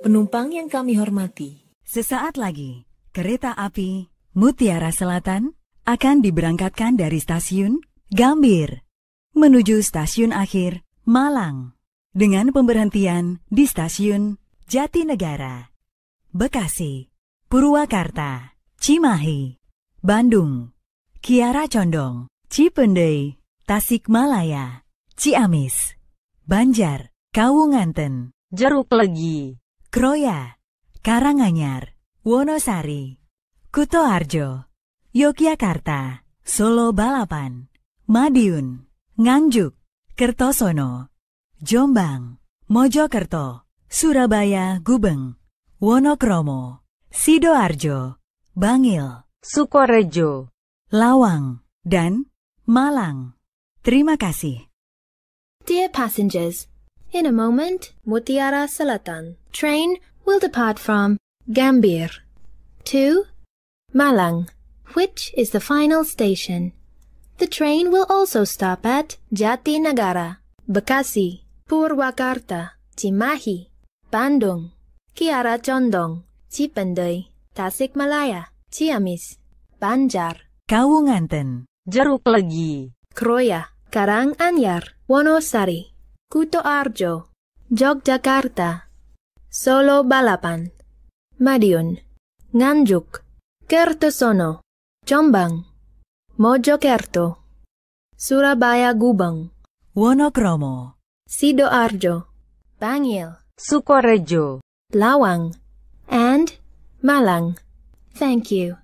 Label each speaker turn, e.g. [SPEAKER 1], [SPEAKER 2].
[SPEAKER 1] Penumpang yang kami hormati, sesaat lagi kereta api Mutiara Selatan akan diberangkatkan dari stasiun Gambir menuju stasiun akhir Malang dengan pemberhentian di stasiun Jatinegara, Bekasi, Purwakarta, Cimahi, Bandung, Kiara Condong, Cipendei, Tasikmalaya, Ciamis, Banjar, Kawunganten, Jeruk Legi. Kroya, Karanganyar, Wonosari, Kutoarjo, Yogyakarta, Solo Balapan, Madiun, Nganjuk, Kertosono, Jombang, Mojokerto, Surabaya Gubeng, Wonokromo, Sidoarjo, Bangil, Sukorejo, Lawang,
[SPEAKER 2] dan Malang. Terima kasih. Dear passengers, in a moment, Mutiara Selatan. Train will depart from Gambir to Malang, which is the final station. The train will also stop at Jatinagara, Bekasi, Purwakarta, Cimahi, Bandung, Kiara Condong, Cipendei, Tasikmalaya, Ciamis, Banjar, Kawunganten, Jeruk Legi, Kroya, Karang Anyar, Wonosari, Kuto Arjo, Yogyakarta, Solo Balapan, Madiun, Nganjuk, Kertosono, Jombang, Mojokerto, Surabaya Gubeng, Wonokromo, Sidoarjo, Bangil, Sukorejo, Lawang, and Malang. Thank you.